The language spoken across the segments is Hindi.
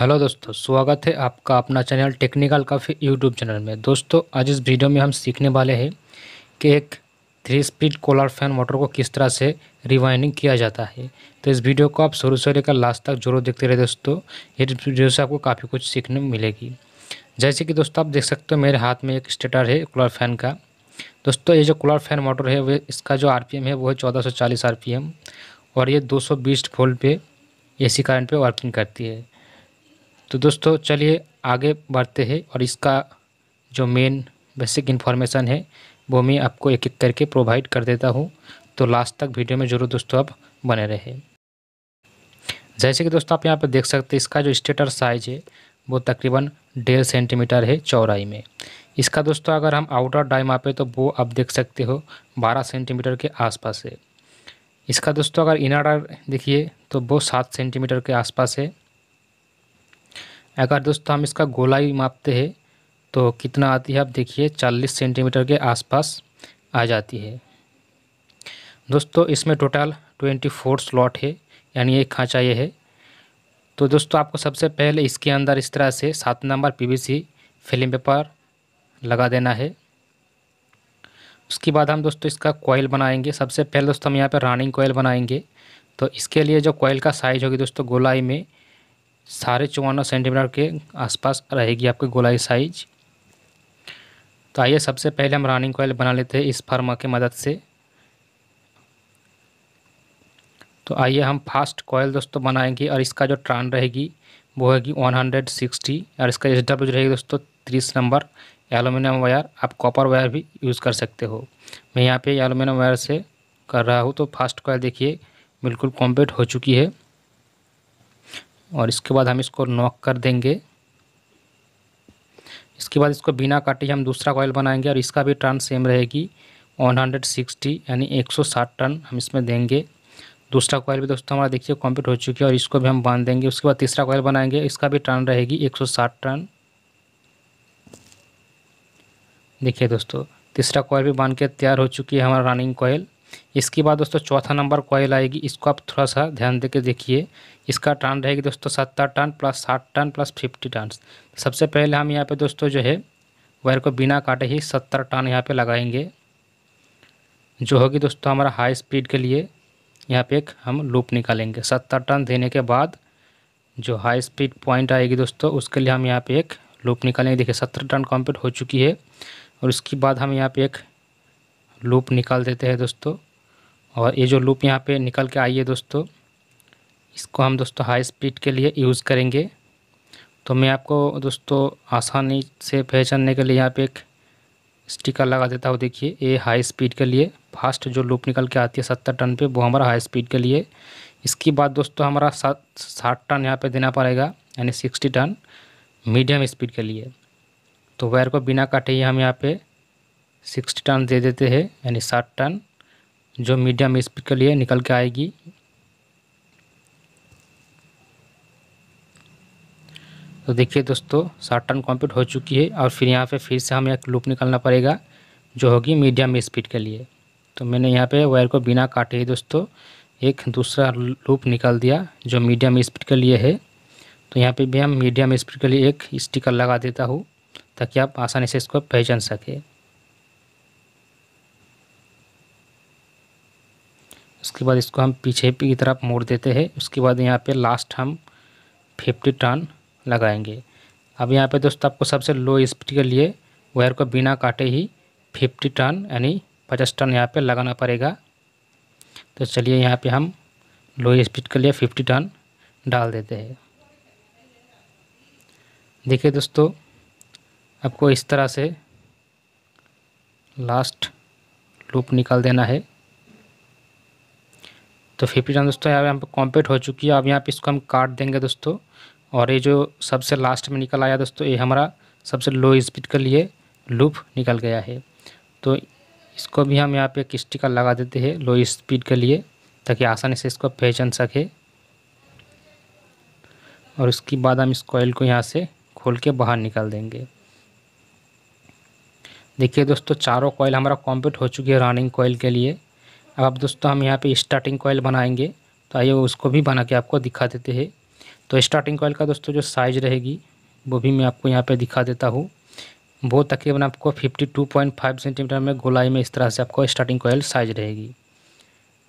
हेलो दोस्तों स्वागत है आपका अपना चैनल टेक्निकल का यूट्यूब चैनल में दोस्तों आज इस वीडियो में हम सीखने वाले हैं कि एक three speed cooler fan motor को किस तरह से रिवाइंडिंग किया जाता है तो इस वीडियो को आप शुरू से लेकर लास्ट तक जरूर देखते रहे दोस्तों ये वीडियो से आपको काफ़ी कुछ सीखने मिलेगी जैसे कि दोस्तों आप देख सकते हो मेरे हाथ में एक स्टेटर है कूलर फैन का दोस्तों ये जो कूलर फैन मोटर है वह इसका जो आर है वो है चौदह सौ और ये दो सौ बीस पे सी करंट पे वर्किंग करती है तो दोस्तों चलिए आगे बढ़ते हैं और इसका जो मेन बेसिक इन्फॉर्मेशन है वो मैं आपको एक एक करके प्रोवाइड कर देता हूँ तो लास्ट तक वीडियो में ज़रूर दोस्तों आप बने रहे जैसे कि दोस्तों आप यहाँ पर देख सकते हैं इसका जो स्टेटर साइज है वो तकरीबन डेढ़ सेंटीमीटर है चौराई में इसका दोस्तों अगर हम आउटर डाई मापे तो वो आप देख सकते हो बारह सेंटीमीटर के आसपास है इसका दोस्तों अगर इनर डाई देखिए तो वो सात सेंटीमीटर के आसपास है अगर दोस्तों हम इसका गोलाई मापते हैं तो कितना आती है आप देखिए 40 सेंटीमीटर के आसपास आ जाती है दोस्तों इसमें टोटल 24 स्लॉट है यानी एक खाँचा ये है तो दोस्तों आपको सबसे पहले इसके अंदर इस तरह से सात नंबर पीवीसी फिल्म पेपर लगा देना है उसके बाद हम दोस्तों इसका कोयल बनाएंगे सबसे पहले दोस्तों हम यहाँ पर रनिंग कोयल बनाएंगे तो इसके लिए जो कोयल का साइज़ होगी दोस्तों गोलाई में साढ़े चौवन सेंटीमीटर के आसपास रहेगी आपकी गोलाई साइज तो आइए सबसे पहले हम रनिंग कोयल बना लेते हैं इस फार्मा के मदद से तो आइए हम फास्ट कोयल दोस्तों बनाएंगे और इसका जो ट्रान रहेगी वो हंड्रेड 160 और इसका एस डब्ल्यू रहेगी दोस्तों तीस नंबर एलुमिनियम वायर आप कॉपर वायर भी यूज़ कर सकते हो मैं यहाँ पे एलुमिनियम वायर से कर रहा हूँ तो फास्ट कोयल देखिए बिल्कुल कॉम्प्लीट हो चुकी है और इसके बाद हम इसको नॉक कर देंगे इसके बाद इसको बिना काटे हम दूसरा कॉयल बनाएंगे और इसका भी टर्न सेम रहेगी 160 यानी 160 टर्न हम इसमें देंगे दूसरा कॉयल भी दोस्तों हमारा देखिए कंप्लीट हो चुकी है और इसको भी हम बांध देंगे उसके बाद तीसरा कॉयल बनाएंगे इसका भी टर्न रहेगी 160 टर्न देखिए दोस्तों तीसरा कॉयल भी बांध के तैयार हो चुकी है हमारा रनिंग कॉयल इसके बाद दोस्तों चौथा नंबर कॉयल आएगी इसको आप थोड़ा सा ध्यान दे के देखिए इसका टर्न रहेगी दोस्तों सत्तर टन प्लस साठ टन प्लस फिफ्टी टन सबसे पहले हम यहाँ पे दोस्तों जो है वायर को बिना काटे ही सत्तर टन यहाँ पे लगाएंगे जो होगी दोस्तों हमारा हाई स्पीड के लिए यहाँ पे एक हम लूप निकालेंगे सत्तर टन देने के बाद जो हाई स्पीड पॉइंट आएगी दोस्तों उसके लिए हम यहाँ पे एक लूप निकालेंगे देखिए सत्तर टन कंप्लीट हो चुकी है और उसके बाद हम यहाँ पे एक लूप निकाल देते हैं दोस्तों और ये जो लूप यहाँ पे निकल के आई है दोस्तों इसको हम दोस्तों हाई स्पीड के लिए यूज़ करेंगे तो मैं आपको दोस्तों आसानी से पहचानने के लिए यहाँ पे एक स्टिकर लगा देता हूँ देखिए ये हाई स्पीड के लिए फास्ट जो लूप निकल के आती है सत्तर टन पे वो हमारा हाई स्पीड के लिए इसके बाद दोस्तों हमारा सात साठ टन यहाँ पे देना पड़ेगा यानी सिक्सटी टन मीडियम स्पीड के लिए तो वायर को बिना काटे ही हम यहाँ पर सिक्सटी टन दे देते हैं यानी साठ टन जो मीडियम स्पीड के लिए निकल के आएगी तो देखिए दोस्तों साठ टन कंप्लीट हो चुकी है और फिर यहाँ पे फिर से हमें एक लूप निकालना पड़ेगा जो होगी मीडियम स्पीड के लिए तो मैंने यहाँ पे वायर को बिना काटे ही दोस्तों एक दूसरा लूप निकाल दिया जो मीडियम स्पीड के लिए है तो यहाँ पे भी हम मीडियम स्पीड के लिए एक स्टिकर लगा देता हूँ ताकि आप आसानी से इसको पहचान सकें उसके बाद इसको हम पीछे की तरफ मोड़ देते हैं उसके बाद यहाँ पे लास्ट हम फिफ्टी टर्न लगाएंगे अब यहाँ पे दोस्तों आपको सबसे लो स्पीड के लिए वायर को बिना काटे ही फिफ्टी टर्न यानी पचास टर्न यहाँ पे लगाना पड़ेगा तो चलिए यहाँ पे हम लो स्पीड के लिए फिफ्टी टर्न डाल देते हैं देखिए दोस्तों आपको इस तरह से लास्ट लूप निकाल देना है तो फिफ्टी दोस्तों यहाँ पे हम कॉम्पेट हो चुकी है अब यहाँ पे इसको हम काट देंगे दोस्तों और ये जो सबसे लास्ट में निकल आया दोस्तों ये हमारा सबसे लो स्पीड के लिए लूप निकल गया है तो इसको भी हम यहाँ पे एक स्टिकर लगा देते हैं लो स्पीड के लिए ताकि आसानी से इसको पहचान सके और उसके बाद हम इस कॉयल को यहाँ से खोल के बाहर निकाल देंगे देखिए दोस्तों चारों कॉयल हमारा कॉम्पेट हो चुकी है रनिंग कॉयल के लिए अब दोस्तों हम यहाँ पे स्टार्टिंग कॉयल बनाएंगे तो आइए उसको भी बना के आपको दिखा देते हैं तो स्टार्टिंग कॉयल का दोस्तों जो साइज़ रहेगी वो भी मैं आपको यहाँ पे दिखा देता हूँ वो तकरीबन आपको 52.5 सेंटीमीटर में गोलाई में इस तरह से आपको स्टार्टिंग कॉयल साइज रहेगी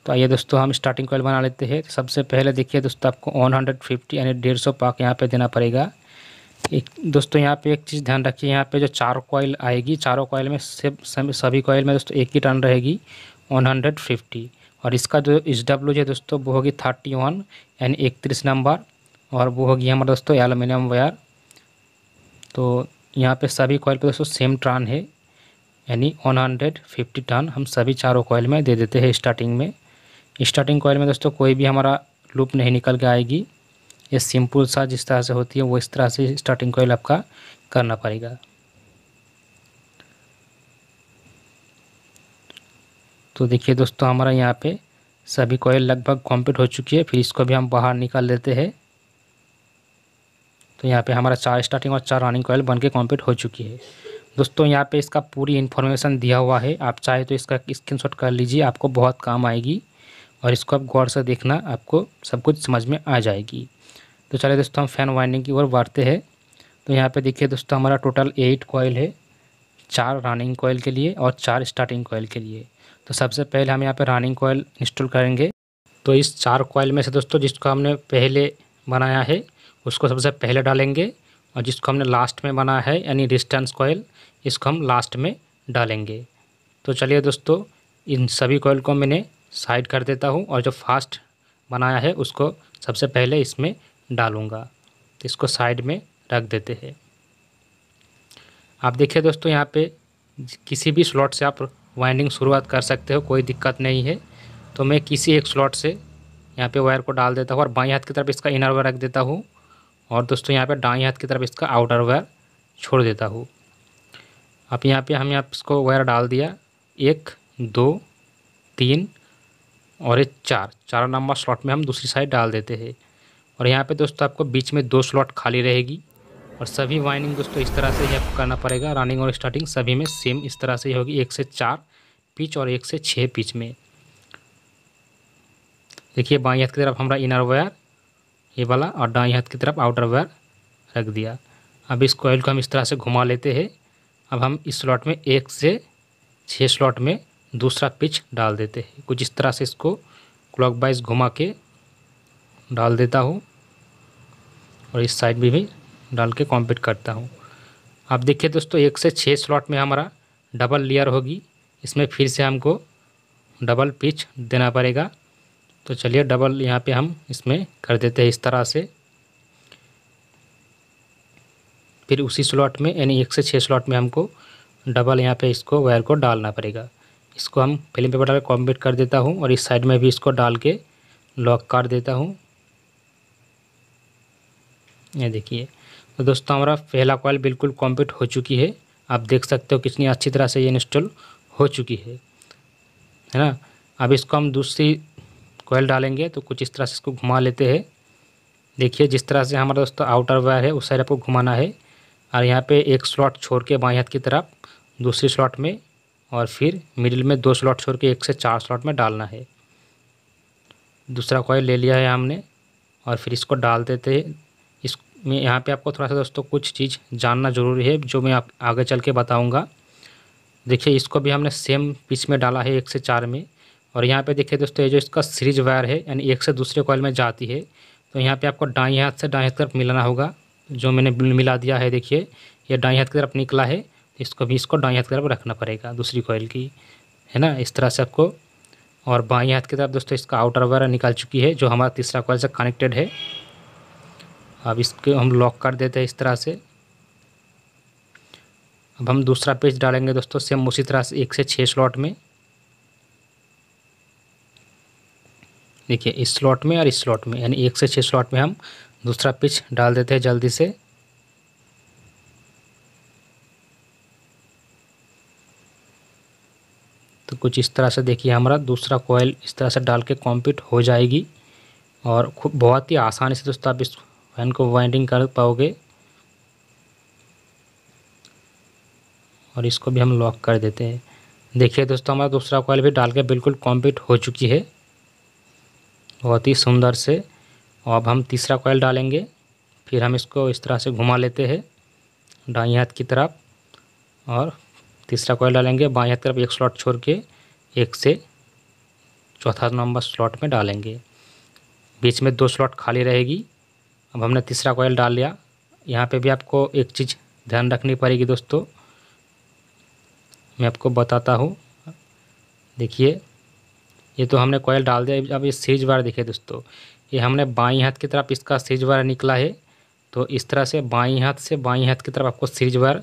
तो आइए दोस्तों हम स्टार्टिंग कॉयल बना लेते हैं तो सबसे पहले देखिए दोस्तों आपको वन हंड्रेड फिफ्टी यानी डेढ़ सौ पाक यहाँ पर देना पड़ेगा एक दोस्तों यहाँ पे एक चीज़ ध्यान रखिए यहाँ पे जो चारों कॉयल आएगी चारों कॉयल में से सभी कॉयल में दोस्तों एक ही टर्न रहेगी वन हंड्रेड फिफ्टी और इसका जो एच डब्ल्यू जो है दोस्तों वो होगी थर्टी वन यानी इकतीस नंबर और वो होगी हमारा दोस्तों एलुमिनियम वायर तो यहाँ पे सभी कॉयल पे दोस्तों सेम टर्न है यानी वन हंड्रेड फिफ्टी टर्न हम सभी चारों कॉयल में दे देते हैं स्टार्टिंग में स्टार्टिंग कॉयल में दोस्तों कोई भी हमारा लूप नहीं निकल के आएगी ये सिंपल सा जिस तरह से होती है वो इस तरह से स्टार्टिंग कॉयल आपका करना पड़ेगा तो देखिए दोस्तों हमारा यहाँ पे सभी कोयल लगभग कॉम्प्लीट हो चुकी है फिर इसको भी हम बाहर निकाल लेते हैं तो यहाँ पे हमारा चार स्टार्टिंग और चार रनिंग कोयल बन के कॉम्प्लीट हो चुकी है दोस्तों यहाँ पे इसका पूरी इन्फॉर्मेशन दिया हुआ है आप चाहे तो इसका स्क्रीन कर लीजिए आपको बहुत काम आएगी और इसको आप गौर से देखना आपको सब कुछ समझ में आ जाएगी तो चलिए दोस्तों हम फैन वाइंडिंग की ओर बढ़ते हैं तो यहाँ पे देखिए दोस्तों हमारा टोटल एट कोयल है चार रनिंग कोयल के लिए और चार स्टार्टिंग कोयल के लिए तो सबसे पहले हम यहाँ पर रनिंग कोयल इंस्टॉल करेंगे तो इस चार कोयल में से दोस्तों जिसको हमने पहले बनाया है उसको सबसे पहले डालेंगे और जिसको हमने लास्ट में बनाया है यानी डिस्टेंस कोयल इसको हम लास्ट में डालेंगे तो चलिए दोस्तों इन सभी कोयल को मैंने साइड कर देता हूँ और जो फास्ट बनाया है उसको सबसे पहले इसमें डालूँगा तो इसको साइड में रख देते हैं आप देखिए दोस्तों यहाँ पे किसी भी स्लॉट से आप वाइंडिंग शुरुआत कर सकते हो कोई दिक्कत नहीं है तो मैं किसी एक स्लॉट से यहाँ पे वायर को डाल देता हूँ और बाई हाथ की तरफ इसका इनर वायर रख देता हूँ और दोस्तों यहाँ पे डाई हाथ की तरफ इसका आउटर वायर छोड़ देता हूँ अब यहाँ पे हम यहाँ इसको वायर डाल दिया एक दो तीन और एक चार चार नंबर स्लॉट में हम दूसरी साइड डाल देते हैं और यहाँ पर दोस्तों आपको बीच में दो स्लॉट खाली रहेगी और सभी वाइनिंग दोस्तों इस तरह से ही आपको करना पड़ेगा रनिंग और स्टार्टिंग सभी में सेम इस तरह से ही होगी एक से चार पिच और एक से छः पिच में देखिए बाई हाथ की तरफ हमारा इनर वायर ये वाला और डाई हाथ की तरफ आउटर वायर रख दिया अब इस कोयल को हम इस तरह से घुमा लेते हैं अब हम इस स्लॉट में एक से छः स्लॉट में दूसरा पिच डाल देते हैं कुछ इस तरह से इसको क्लॉकवाइज घुमा के डाल देता हूँ और इस साइड भी, भी डाल के कॉम्पीट करता हूँ आप देखिए दोस्तों एक से छः स्लॉट में हमारा डबल लेयर होगी इसमें फिर से हमको डबल पिच देना पड़ेगा तो चलिए डबल यहाँ पे हम इसमें कर देते हैं इस तरह से फिर उसी स्लॉट में यानी एक से छः स्लॉट में हमको डबल यहाँ पे इसको वायर को डालना पड़ेगा इसको हम फिल्म पेपर डाल के कॉम्पीट कर देता हूँ और इस साइड में भी इसको डाल के लॉक कर देता हूँ ये देखिए तो दोस्तों हमारा पहला कॉल बिल्कुल कॉम्प्लीट हो चुकी है आप देख सकते हो कितनी अच्छी तरह से ये इंस्टॉल हो चुकी है है ना अब इसको हम दूसरी कोयल डालेंगे तो कुछ इस तरह से इसको घुमा लेते हैं देखिए जिस तरह से हमारा दोस्तों आउटर वायर है उस साइड आपको घुमाना है और यहाँ पे एक स्लॉट छोड़ के बाएँ हाथ की तरफ दूसरी स्लॉट में और फिर मिडिल में दो स्लॉट छोड़ के एक से चार स्लॉट में डालना है दूसरा कॉयल ले लिया है हमने और फिर इसको डाल देते में यहाँ पे आपको थोड़ा सा दोस्तों कुछ चीज़ जानना ज़रूरी है जो मैं आप आगे चल के बताऊँगा देखिए इसको भी हमने सेम पिच में डाला है एक से चार में और यहाँ पे देखिए दोस्तों ये जो इसका सीरीज वायर है यानी एक से दूसरे कॉल में जाती है तो यहाँ पे आपको डाई हाथ से डाई हाथ तरफ मिलाना होगा जो मैंने मिला दिया है देखिए ये डाई हाथ की तरफ निकला है इसको भी इसको डाई हाथ की तरफ रखना पड़ेगा दूसरी कॉयल की है ना इस तरह से आपको और बाई हाथ की तरफ दोस्तों इसका आउटर वायर निकाल चुकी है जो हमारा तीसरा कॉयल से कनेक्टेड है अब इसको हम लॉक कर देते हैं इस तरह से अब हम दूसरा पेज डालेंगे दोस्तों सेम उसी तरह से एक से छः स्लॉट में देखिए इस स्लॉट में और इस स्लॉट में यानी एक से छः स्लॉट में हम दूसरा पिच डाल देते हैं जल्दी से तो कुछ इस तरह से देखिए हमारा दूसरा कोयल इस तरह से डाल के कॉम्पीट हो जाएगी और खूब बहुत ही आसानी से दोस्तों आप इस वैन को वाइंडिंग कर पाओगे और इसको भी हम लॉक कर देते हैं देखिए दोस्तों हमारा दूसरा कॉयल भी डाल के बिल्कुल कॉम्प्लीट हो चुकी है बहुत ही सुंदर से और अब हम तीसरा कॉयल डालेंगे फिर हम इसको इस तरह से घुमा लेते हैं डाई हाथ की तरफ और तीसरा कॉयल डालेंगे बाई हाथ की तरफ एक स्लॉट छोड़ के एक से चौथा नंबर स्लॉट में डालेंगे बीच में दो स्लॉट खाली रहेगी अब हमने तीसरा कोयल डाल लिया यहाँ पे भी आपको एक चीज़ ध्यान रखनी पड़ेगी दोस्तों मैं आपको बताता हूँ देखिए ये तो हमने कोयल डाल दिया अब ये सीज वायर देखिए दोस्तों ये हमने बाई हाथ की तरफ इसका सीज वायर निकला है तो इस तरह से बाई हाथ से बाई हाथ की तरफ आपको सीज वायर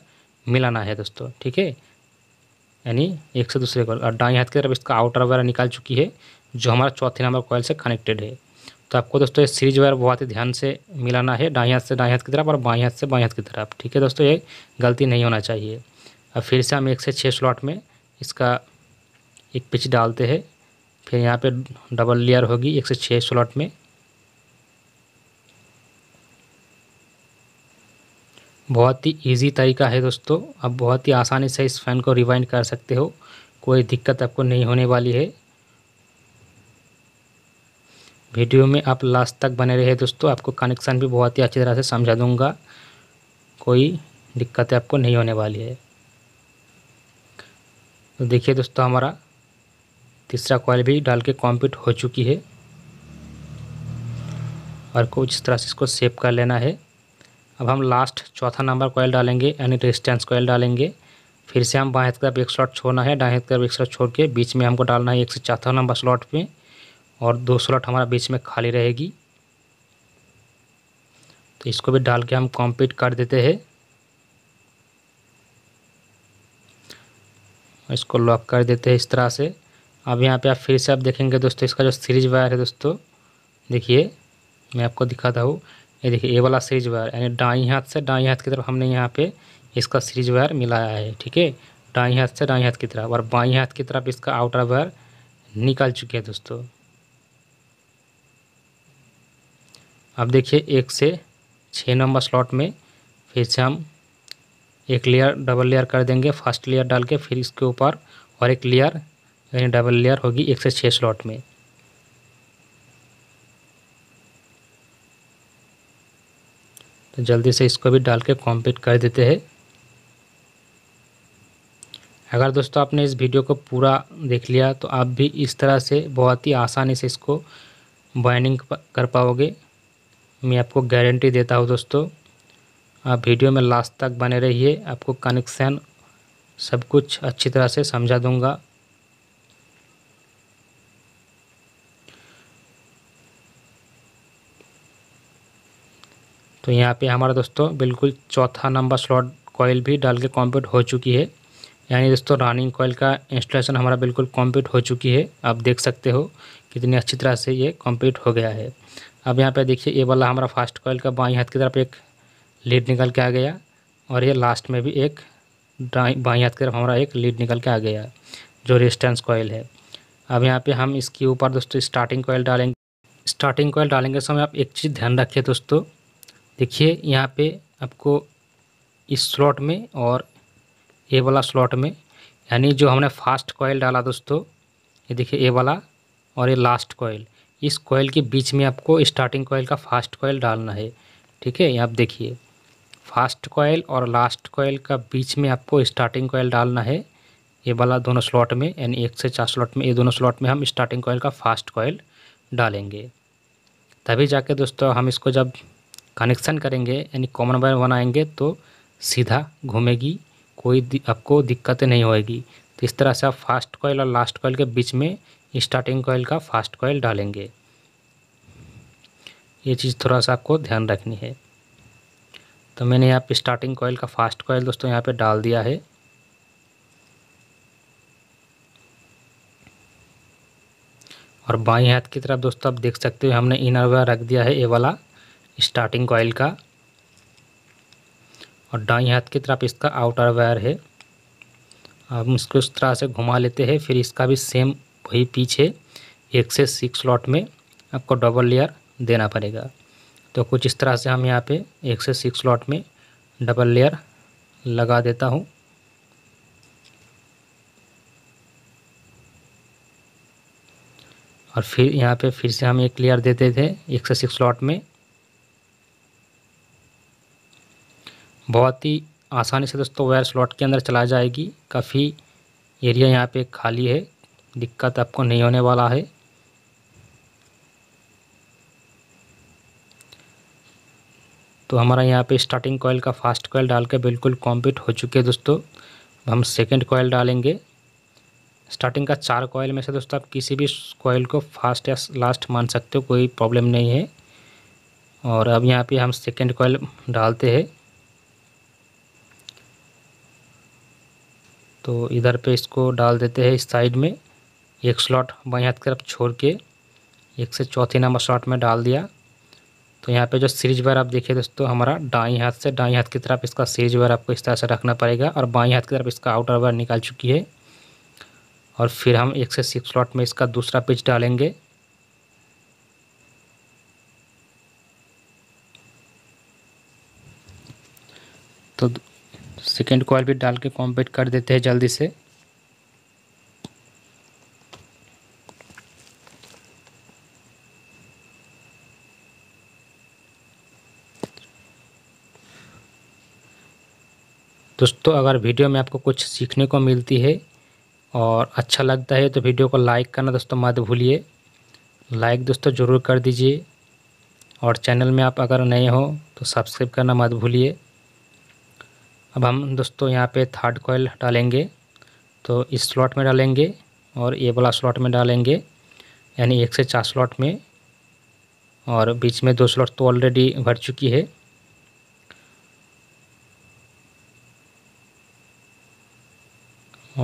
मिलाना है दोस्तों ठीक है यानी एक से दूसरे को और डाई हाथ की तरफ इसका आउटर वगैरह निकाल चुकी है जो हमारा चौथे नंबर कोयल से कनेक्टेड है तो आपको दोस्तों ये सीरीज वायर बहुत ही ध्यान से मिलाना है दाएँ हाथ से दाएँ हाथ की तरफ और बाएँ हाथ से बाएँ हाथ की तरफ ठीक है दोस्तों ये गलती नहीं होना चाहिए अब फिर से हम एक से छः स्लॉट में इसका एक पिच डालते हैं फिर यहाँ पे डबल लेयर होगी एक से छः स्लॉट में बहुत ही इजी तरीका है दोस्तों आप बहुत ही आसानी से इस फ़ैन को रिवाइंड कर सकते हो कोई दिक्कत आपको नहीं होने वाली है वीडियो में आप लास्ट तक बने रहे दोस्तों आपको कनेक्शन भी बहुत ही अच्छी तरह से समझा दूंगा कोई दिक्कत आपको नहीं होने वाली है तो देखिए दोस्तों हमारा तीसरा कॉयल भी डाल के कॉम्प्लीट हो चुकी है और कुछ इस तरह से इसको सेव कर लेना है अब हम लास्ट चौथा नंबर कॉयल डालेंगे यानी रेजिस्टेंस कॉयल डालेंगे फिर से हम बाएँ तरफ एक स्लॉट छोड़ना है डाएँ तरफ एक स्लॉट छोड़ के बीच में हमको डालना है एक से चौथा नंबर स्लॉट में और दो स्लॉट हमारा बीच में खाली रहेगी तो इसको भी डाल के हम कॉम्पीट कर देते हैं इसको लॉक कर देते हैं इस तरह से अब यहाँ पे आप फिर से आप देखेंगे दोस्तों इसका जो सीरीज वायर है दोस्तों देखिए मैं आपको दिखाता हूँ ये देखिए ये वाला सीरीज वायर यानी डाई हाथ से डाई हाथ की तरफ हमने यहाँ पे इसका सीरीज वायर मिलाया है ठीक है डाई हाथ से डाई हाथ की तरफ और बाई हाथ की तरफ इसका आउटर वायर निकल चुके हैं दोस्तों अब देखिए एक से छः नंबर स्लॉट में फिर से हम एक लेयर डबल लेयर कर देंगे फर्स्ट लेयर डाल के फिर इसके ऊपर और एक लेयर यानी डबल लेयर होगी एक से छः स्लॉट में तो जल्दी से इसको भी डाल के कॉम्प्लीट कर देते हैं अगर दोस्तों आपने इस वीडियो को पूरा देख लिया तो आप भी इस तरह से बहुत ही आसानी से इसको बाइंडिंग कर पाओगे मैं आपको गारंटी देता हूँ दोस्तों आप वीडियो में लास्ट तक बने रहिए आपको कनेक्शन सब कुछ अच्छी तरह से समझा दूंगा तो यहाँ पे हमारा दोस्तों बिल्कुल चौथा नंबर स्लॉट कॉयल भी डाल के कॉम्प्लीट हो चुकी है यानी दोस्तों रनिंग कॉयल का इंस्टॉलेशन हमारा बिल्कुल कॉम्प्लीट हो चुकी है आप देख सकते हो कितनी अच्छी तरह से ये कॉम्प्लीट हो गया है अब यहाँ पे देखिए ये वाला हमारा फास्ट कॉइल का बाई हाथ की तरफ एक लीड निकल के आ गया और ये लास्ट में भी एक बाई हाथ की तरफ हमारा एक लीड निकल के आ गया जो रेजिस्टेंस कॉइल है अब यहाँ पे हम इसके ऊपर दोस्तों स्टार्टिंग कॉइल डालेंगे स्टार्टिंग कॉइल डालेंगे समय आप एक चीज़ ध्यान रखिए दोस्तों देखिए यहाँ पर आपको इस स्लॉट में और ये वाला स्लॉट में यानी जो हमने फास्ट कॉइल डाला दोस्तों ये देखिए ये वाला और ये लास्ट कॉइल इस कोयल के बीच में आपको स्टार्टिंग कोयल का फास्ट कोयल डालना है ठीक है आप देखिए फास्ट कोयल और लास्ट कोयल का बीच में आपको स्टार्टिंग कोयल डालना है ये वाला दोनों स्लॉट में यानी एक से चार स्लॉट में ये दोनों स्लॉट में हम स्टार्टिंग कोयल का फास्ट कोयल डालेंगे तभी जाके दोस्तों हम इसको जब कनेक्शन करेंगे यानी कॉमन वायर बनाएंगे तो सीधा घूमेगी कोई आपको दिक्कत नहीं होएगी तो इस तरह से आप फास्ट कॉयल और लास्ट कॉयल के बीच में स्टार्टिंग कॉयल का फास्ट कॉयल डालेंगे ये चीज़ थोड़ा सा आपको ध्यान रखनी है तो मैंने यहाँ पे स्टार्टिंग कॉयल का फास्ट कॉयल दोस्तों यहाँ पे डाल दिया है और बाई हाथ की तरफ दोस्तों आप देख सकते हो हमने इनर वेयर रख दिया है ये वाला स्टार्टिंग कॉयल का और डाई हाथ की तरफ इसका आउटर वायर है हम इसको इस तरह से घुमा लेते हैं फिर इसका भी सेम वही पीछे एक से सिक्स स्लॉट में आपको डबल लेयर देना पड़ेगा तो कुछ इस तरह से हम यहाँ पे एक से सिक्स स्लॉट में डबल लेयर लगा देता हूँ और फिर यहाँ पे फिर से हम एक लेयर देते थे एक से सिक्स स्लॉट में बहुत ही आसानी से दोस्तों वायर स्लॉट के अंदर चला जाएगी काफ़ी एरिया यहाँ पे खाली है दिक्कत आपको नहीं होने वाला है तो हमारा यहाँ पे स्टार्टिंग कॉयल का फास्ट कॉयल डाल के बिल्कुल कॉम्प्लीट हो चुके हैं दोस्तों हम सेकंड कॉयल डालेंगे स्टार्टिंग का चार कॉयल में से दोस्तों आप किसी भी कॉयल को फास्ट या लास्ट मान सकते हो कोई प्रॉब्लम नहीं है और अब यहाँ पे हम सेकंड कॉयल डालते हैं तो इधर पे इसको डाल देते हैं इस साइड में एक स्लॉट बाई हाथ की तरफ छोड़ के एक से चौथी नंबर स्लॉट में डाल दिया तो यहाँ पे जो सीरीज वायर आप देखिए दोस्तों हमारा दाई हाथ से दाई हाथ की तरफ इसका सीरीज वायर आपको इस तरह से रखना पड़ेगा और बाई हाथ की तरफ इसका आउटर वायर निकाल चुकी है और फिर हम एक से सिक्स स्लॉट में इसका दूसरा पिच डालेंगे तो सेकेंड कॉल भी डाल के कॉम्पेट कर देते हैं जल्दी से दोस्तों अगर वीडियो में आपको कुछ सीखने को मिलती है और अच्छा लगता है तो वीडियो को लाइक करना दोस्तों मत भूलिए लाइक दोस्तों ज़रूर कर दीजिए और चैनल में आप अगर नए हो तो सब्सक्राइब करना मत भूलिए अब हम दोस्तों यहाँ पे थर्ड कॉयल डालेंगे तो इस स्लॉट में डालेंगे और ये वाला स्लॉट में डालेंगे यानी एक से चार स्लॉट में और बीच में दो स्लॉट तो ऑलरेडी भर चुकी है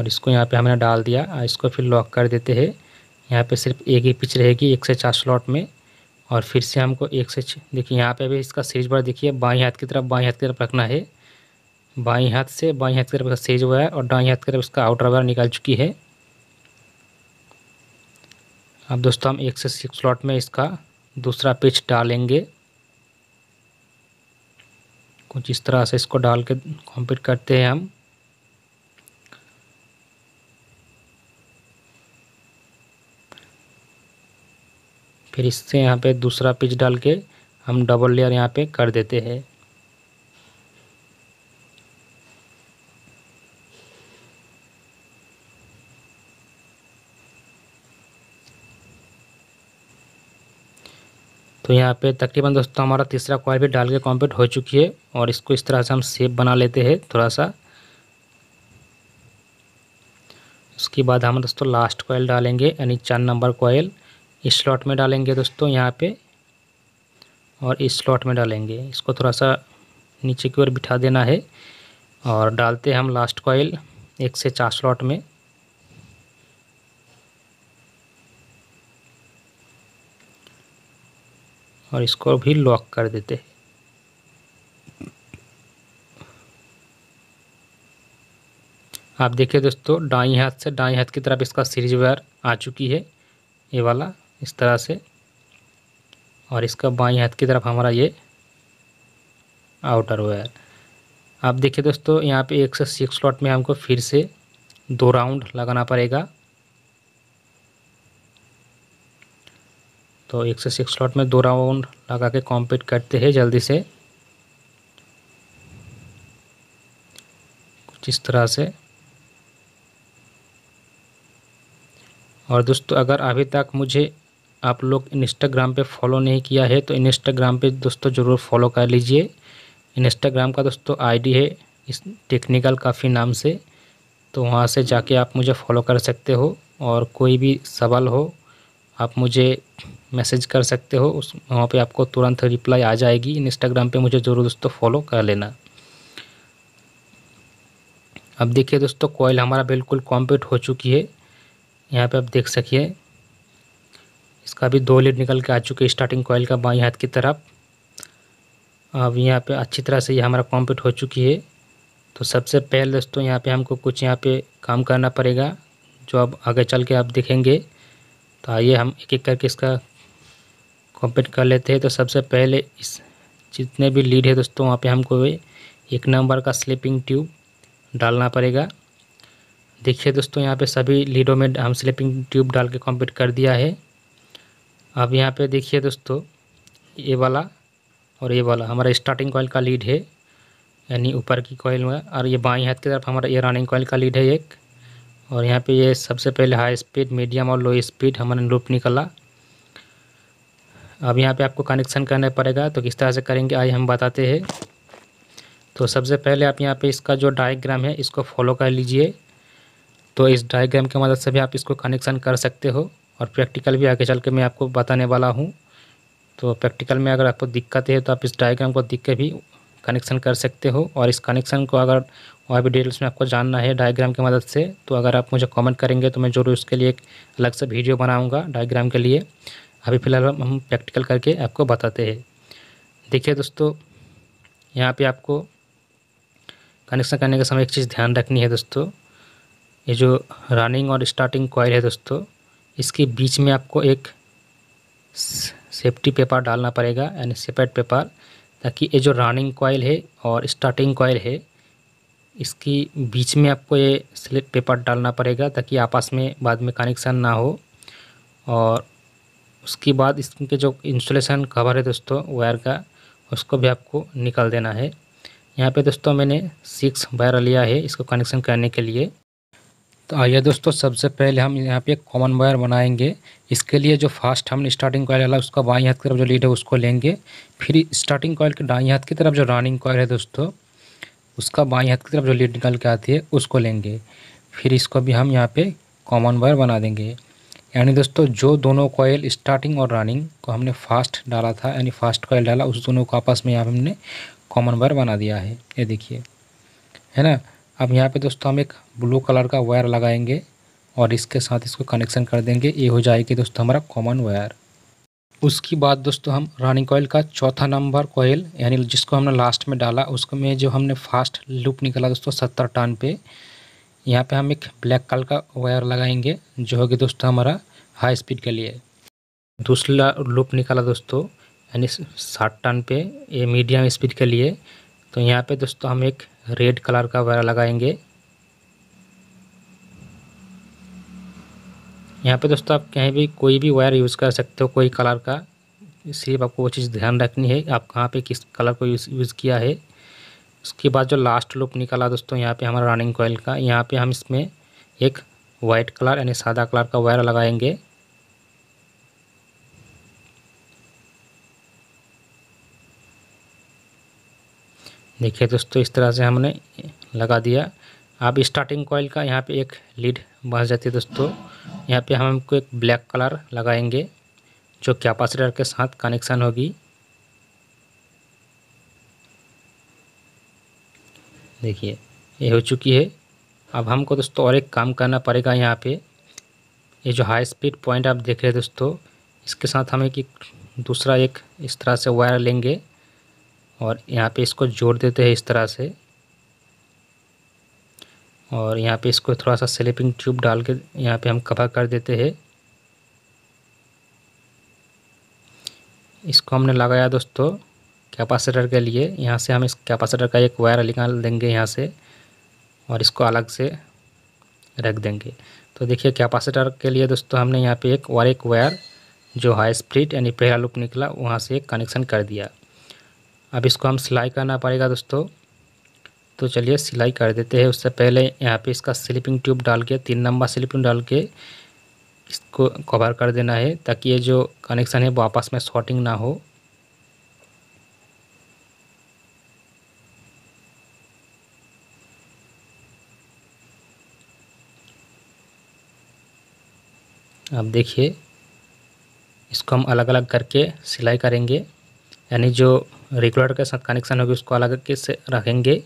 और इसको यहाँ पे हमने डाल दिया इसको फिर लॉक कर देते हैं यहाँ पे सिर्फ एक ही पिच रहेगी एक से चार स्लॉट में और फिर से हमको एक से देखिए यहाँ पे अभी इसका सीरीज बार देखिए बाई हाथ की तरफ बाई हाथ की तरफ रखना है बाई हाथ से बाई हाथ की तरफ सीरीज हुआ है और डाई हाथ की तरफ इसका आउटर वायर निकाल चुकी है अब दोस्तों हम एक से सिक्स स्लॉट में इसका दूसरा पिच डालेंगे कुछ इस तरह से इसको डाल के कॉम्पीट करते हैं हम फिर इससे यहाँ पे दूसरा पिच डाल के हम डबल लेयर यहाँ पे कर देते हैं तो यहाँ पे तकरीबन दोस्तों हमारा तीसरा कॉयल भी डाल के कॉम्प्लीट हो चुकी है और इसको इस तरह से हम सेप बना लेते हैं थोड़ा सा उसके बाद हम दोस्तों लास्ट कॉयल डालेंगे यानी चार नंबर कॉयल इस स्लॉट में डालेंगे दोस्तों यहाँ पे और इस स्लॉट में डालेंगे इसको थोड़ा सा नीचे की ओर बिठा देना है और डालते हैं हम लास्ट कॉइल एक से चार स्लॉट में और इसको भी लॉक कर देते हैं आप देखिए दोस्तों डाई हाथ से डाई हाथ की तरफ इसका सीरीज वायर आ चुकी है ये वाला इस तरह से और इसका बाई हाथ की तरफ हमारा ये आउटर है आप देखिए दोस्तों यहाँ पे एक से सिक्स स्लॉट में हमको फिर से दो राउंड लगाना पड़ेगा तो एक से सिक्स स्लॉट में दो राउंड लगा के कॉम्पीट करते हैं जल्दी से कुछ इस तरह से और दोस्तों अगर अभी तक मुझे आप लोग इंस्टाग्राम पे फॉलो नहीं किया है तो इंस्टाग्राम पे दोस्तों ज़रूर फॉलो कर लीजिए इंस्टाग्राम का दोस्तों आईडी है इस टेक्निकल काफ़ी नाम से तो वहाँ से जाके आप मुझे फॉलो कर सकते हो और कोई भी सवाल हो आप मुझे मैसेज कर सकते हो उस वहाँ पर आपको तुरंत रिप्लाई आ जाएगी इंस्टाग्राम पर मुझे ज़रूर दोस्तों फॉलो कर लेना अब देखिए दोस्तों कोयल हमारा बिल्कुल कॉम्प्लीट हो चुकी है यहाँ पे आप देख सकिए इसका भी दो लीड निकल के आ चुके स्टार्टिंग कोयल का बाई हाथ की तरफ अब यहाँ पे अच्छी तरह से ये हमारा कॉम्पिट हो चुकी है तो सबसे पहले दोस्तों यहाँ पे हमको कुछ यहाँ पे काम करना पड़ेगा जो अब आगे चल के आप देखेंगे तो आइए हम एक एक करके इसका कॉम्पिट कर लेते हैं तो सबसे पहले इस जितने भी लीड है दोस्तों वहाँ पर हमको एक नंबर का स्लीपिंग ट्यूब डालना पड़ेगा देखिए दोस्तों यहाँ पे सभी लीडों में हम स्लीपिंग ट्यूब डाल के कॉम्पीट कर दिया है अब यहाँ पे देखिए दोस्तों ये वाला और ये वाला हमारा स्टार्टिंग कॉइल का लीड है यानी ऊपर की कॉइल में और ये बाई हाथ की तरफ हमारा ये रनिंग कॉइल का लीड है एक और यहाँ पे ये सबसे पहले हाई स्पीड मीडियम और लो स्पीड हमारे लूप निकला अब यहाँ पे आपको कनेक्शन करना पड़ेगा तो किस तरह से करेंगे आइए हम बताते हैं तो सबसे पहले आप यहाँ पर इसका जो डाइग्राम है इसको फॉलो कर लीजिए तो इस डायग्राम की मदद से भी आप इसको कनेक्शन कर सकते हो और प्रैक्टिकल भी आगे चल के मैं आपको बताने वाला हूँ तो प्रैक्टिकल में अगर आपको दिक्कत है तो आप इस डायग्राम को दिख के भी कनेक्शन कर सकते हो और इस कनेक्शन को अगर और भी डिटेल्स में आपको जानना है डायग्राम की मदद से तो अगर आप मुझे कमेंट करेंगे तो मैं ज़रूर उसके लिए एक अलग से वीडियो बनाऊंगा डायग्राम के लिए अभी फ़िलहाल हम प्रैक्टिकल करके आपको बताते हैं देखिए दोस्तों यहाँ पे आपको कनेक्शन करने के समय एक चीज़ ध्यान रखनी है दोस्तों ये जो रनिंग और स्टार्टिंग कॉयल है दोस्तों इसके बीच में आपको एक सेफ्टी पेपर डालना पड़ेगा यानी सेपरेट पेपर ताकि ये जो रनिंग कॉयल है और स्टार्टिंग कॉयल है इसकी बीच में आपको ये स्लिप पेपर डालना पड़ेगा ताकि आपस में बाद में कनेक्शन ना हो और उसके बाद इसके जो इंस्टॉलेशन कवर है दोस्तों वायर का उसको भी आपको निकाल देना है यहाँ पे दोस्तों मैंने सिक्स वायर लिया है इसको कनेक्शन करने के लिए तो आइए दोस्तों सबसे पहले हम यहाँ पे कॉमन वायर बनाएंगे इसके लिए जो फास्ट हमने स्टार्टिंग कॉयल डाला उसका बाई हाथ की तरफ जो लीड है उसको लेंगे फिर स्टार्टिंग कॉयल के दाई हाथ की तरफ जो रनिंग कॉयल है दोस्तों उसका बाई हाथ की तरफ जो लीड निकल के आती है उसको लेंगे फिर इसको भी हम यहाँ पे कॉमन वायर बना देंगे यानी दोस्तों जो दोनों कॉयल स्टार्टिंग और रनिंग को हमने फास्ट डाला था यानी फास्ट कॉयल डाला उस दोनों को आपस में यहाँ हमने कॉमन वायर बना दिया है ये देखिए है ना अब यहाँ पे दोस्तों हम एक ब्लू कलर का वायर लगाएंगे और इसके साथ इसको कनेक्शन कर देंगे ये हो जाएगी दोस्तों हमारा कॉमन वायर उसकी बाद दोस्तों हम रनिंग कोयल का चौथा नंबर कोयल यानी जिसको हमने लास्ट में डाला उसको में जो हमने फास्ट लूप निकाला दोस्तों सत्तर टन पे यहाँ पे हम एक ब्लैक कलर का वायर लगाएंगे जो होगी दोस्तों हमारा हाई स्पीड के लिए दूसरा लूप निकाला दोस्तों यानी साठ टन पे ये मीडियम स्पीड के लिए तो यहाँ पे दोस्तों हम एक रेड कलर का वायर लगाएंगे यहाँ पे दोस्तों आप कहीं भी कोई भी वायर यूज़ कर सकते हो कोई कलर का सिर्फ आपको वो चीज़ ध्यान रखनी है आप कहाँ पे किस कलर को यूज़ यूज़ किया है उसके बाद जो लास्ट लुक निकाला दोस्तों यहाँ पे हमारा रनिंग कोयल का यहाँ पे हम इसमें एक वाइट कलर यानी सादा कलर का वायर लगाएंगे देखिए दोस्तों इस तरह से हमने लगा दिया अब स्टार्टिंग कॉयल का यहाँ पे एक लीड बस जाती है दोस्तों यहाँ पे हम हमको एक ब्लैक कलर लगाएंगे जो कैपेसिटर के साथ कनेक्शन होगी देखिए ये हो चुकी है अब हमको दोस्तों और एक काम करना पड़ेगा यहाँ पे ये जो हाई स्पीड पॉइंट आप देख रहे हैं दोस्तों इसके साथ हमें कि दूसरा एक इस तरह से वायर लेंगे और यहाँ पे इसको जोड़ देते हैं इस तरह से और यहाँ पे इसको थोड़ा सा स्लिपिंग ट्यूब डाल के यहाँ पे हम कवर कर देते हैं इसको हमने लगाया दोस्तों कैपेसिटर के लिए यहाँ से हम इस कैपेसिटर का एक वायर निकाल देंगे यहाँ से और इसको अलग से रख देंगे तो देखिए कैपेसिटर के लिए दोस्तों हमने यहाँ पे एक और एक वायर जो हाई स्पीड यानी पहला लूप निकला वहाँ से एक कनेक्शन कर दिया अब इसको हम सिलाई करना पड़ेगा दोस्तों तो चलिए सिलाई कर देते हैं उससे पहले यहाँ पे इसका स्लीपिंग ट्यूब डाल के तीन नंबर स्लीपिंग डाल के इसको कवर कर देना है ताकि ये जो कनेक्शन है वो आपस में शॉर्टिंग ना हो आप देखिए इसको हम अलग अलग करके सिलाई करेंगे यानी जो रेगुलेटर के साथ कनेक्शन होगी उसको अलग से रखेंगे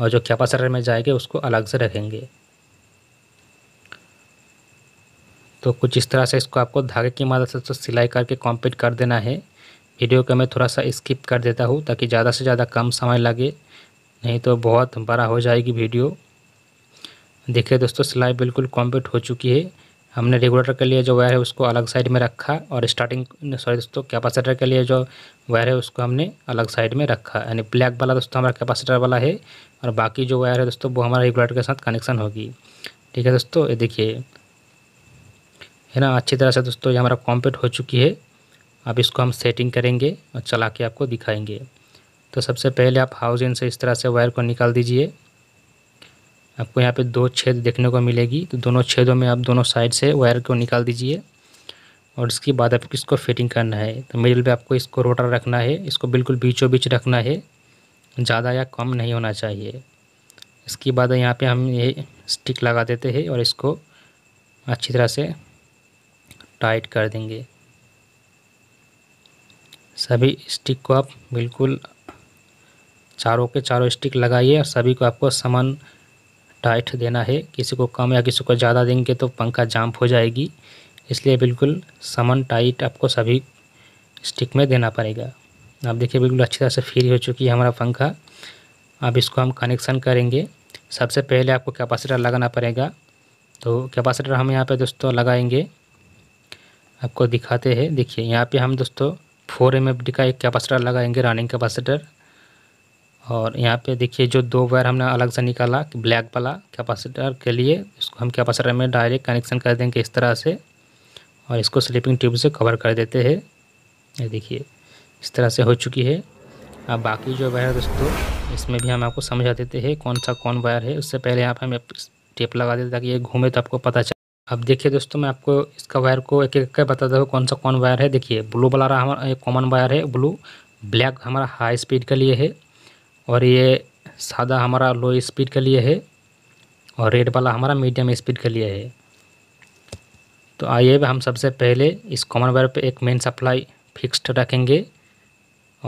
और जो कैपेसिटर में जाएगी उसको अलग से रखेंगे तो कुछ इस तरह से इसको आपको धागे की मदद से तो सिलाई करके कॉम्प्लीट कर देना है वीडियो को मैं थोड़ा सा स्किप कर देता हूँ ताकि ज़्यादा से ज़्यादा कम समय लगे नहीं तो बहुत बड़ा हो जाएगी वीडियो देखिए दोस्तों सिलाई बिल्कुल कॉम्प्लीट हो चुकी है हमने रेगुलेटर के लिए जो वायर है उसको अलग साइड में रखा और स्टार्टिंग सॉरी दोस्तों कैपेसिटर के लिए जो वायर है उसको हमने अलग साइड में रखा यानी ब्लैक वाला दोस्तों हमारा कैपेसिटर वाला है और बाकी जो वायर है दोस्तों वो हमारा रेगुलेटर के साथ कनेक्शन होगी ठीक है दोस्तों ये देखिए है ना अच्छी तरह से दोस्तों ये हमारा कॉम्प्लीट हो चुकी है अब इसको हम सेटिंग करेंगे और चला के आपको दिखाएंगे तो सबसे पहले आप हाउस से इस तरह से वायर को निकाल दीजिए आपको यहाँ पे दो छेद देखने को मिलेगी तो दोनों छेदों में आप दोनों साइड से वायर को निकाल दीजिए और इसके बाद आपको इसको फिटिंग करना है तो मिडिल पे आपको इसको रोटर रखना है इसको बिल्कुल बीचों बीच रखना है ज़्यादा या कम नहीं होना चाहिए इसके बाद यहाँ पे हम ये स्टिक लगा देते हैं और इसको अच्छी तरह से टाइट कर देंगे सभी स्टिक को आप बिल्कुल चारों के चारों स्टिक लगाइए और सभी को आपको समान टाइट देना है किसी को कम या किसी को ज़्यादा देंगे तो पंखा जाम्प हो जाएगी इसलिए बिल्कुल समन टाइट आपको सभी स्टिक में देना पड़ेगा आप देखिए बिल्कुल अच्छी तरह से फ्री हो चुकी है हमारा पंखा अब इसको हम कनेक्शन करेंगे सबसे पहले आपको कैपेसिटर लगाना पड़ेगा तो कैपेसिटर हम यहाँ पे दोस्तों लगाएंगे आपको दिखाते हैं देखिए यहाँ पे हम दोस्तों फोर एम का एक कैपेसिटर लगाएंगे रनिंग कैपेसिटर और यहाँ पे देखिए जो दो वायर हमने अलग से निकाला ब्लैक वाला कैपेसिटर के लिए इसको हम कैपेसिटर में डायरेक्ट कनेक्शन कर देंगे इस तरह से और इसको स्लीपिंग ट्यूब से कवर कर देते हैं ये देखिए इस तरह से हो चुकी है अब बाकी जो वायर दोस्तों इसमें भी हम आपको समझा देते हैं कौन सा कौन वायर है उससे पहले यहाँ पर हम टेप लगा देते ताकि ये घूमे तो आपको पता चले अब देखिए दोस्तों मैं आपको इसका वायर को एक एक बता दूँ कौन सा कौन वायर है देखिए ब्लू वाला हमारा कॉमन वायर है ब्लू ब्लैक हमारा हाई स्पीड के लिए है और ये सादा हमारा लो स्पीड के लिए है और रेड वाला हमारा मीडियम स्पीड के लिए है तो आइए हम सबसे पहले इस कॉमन वायर पे एक मेन सप्लाई फिक्स्ड रखेंगे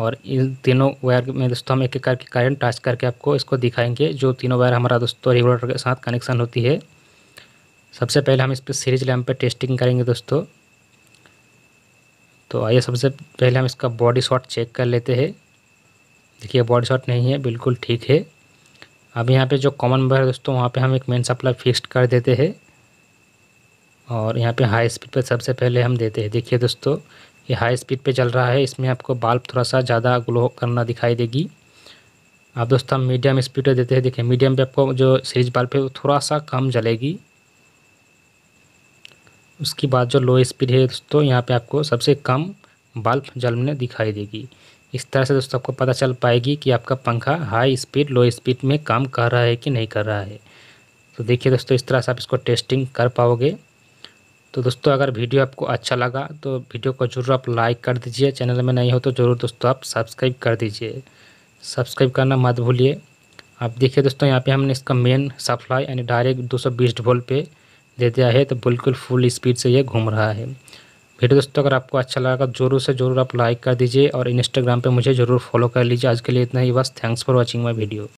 और इन तीनों वायर में दोस्तों हम एक एक करके करंट टच करके आपको इसको दिखाएंगे जो तीनों वायर हमारा दोस्तों रेगुलेटर के साथ कनेक्शन होती है सबसे पहले हम इस पर सीरीज लैम्प पर टेस्टिंग करेंगे दोस्तों तो आइए सबसे पहले हम इसका बॉडी शॉट चेक कर लेते हैं देखिए बॉडी शॉट नहीं है बिल्कुल ठीक है अब यहाँ पे जो कॉमन नंबर है दोस्तों वहाँ पे हम एक मेन सप्लाई फिक्स्ड कर देते हैं और यहाँ पे हाई स्पीड पे सबसे पहले हम देते हैं देखिए दोस्तों ये हाई स्पीड पे चल रहा है इसमें आपको बल्ब थोड़ा सा ज़्यादा ग्लो करना दिखाई देगी अब दोस्तों हम मीडियम स्पीड पर देते हैं देखिए मीडियम पे आपको जो सीरीज बल्ब है वो थोड़ा सा कम जलेगी उसके बाद जो लो स्पीड है दोस्तों यहाँ पर आपको सबसे कम बल्ब जलने दिखाई देगी इस तरह से दोस्तों आपको पता चल पाएगी कि आपका पंखा हाई स्पीड लो स्पीड में काम कर रहा है कि नहीं कर रहा है तो देखिए दोस्तों इस तरह से आप इसको टेस्टिंग कर पाओगे तो दोस्तों अगर वीडियो आपको अच्छा लगा तो वीडियो को जरूर आप लाइक कर दीजिए चैनल में नहीं हो तो ज़रूर दोस्तों आप सब्सक्राइब कर दीजिए सब्सक्राइब करना मत भूलिए आप देखिए दोस्तों यहाँ पे हमने इसका मेन सप्लाई यानी डायरेक्ट 220 वोल्ट पे दे दिया है तो बिल्कुल फुल स्पीड से ये घूम रहा है वीडियो दोस्तों अगर आपको अच्छा लगा तो जरूर से जरूर आप लाइक कर दीजिए और इंस्टाग्राम पर मुझे जरूर फॉलो कर लीजिए आज के लिए इतना ही बस thanks for watching my video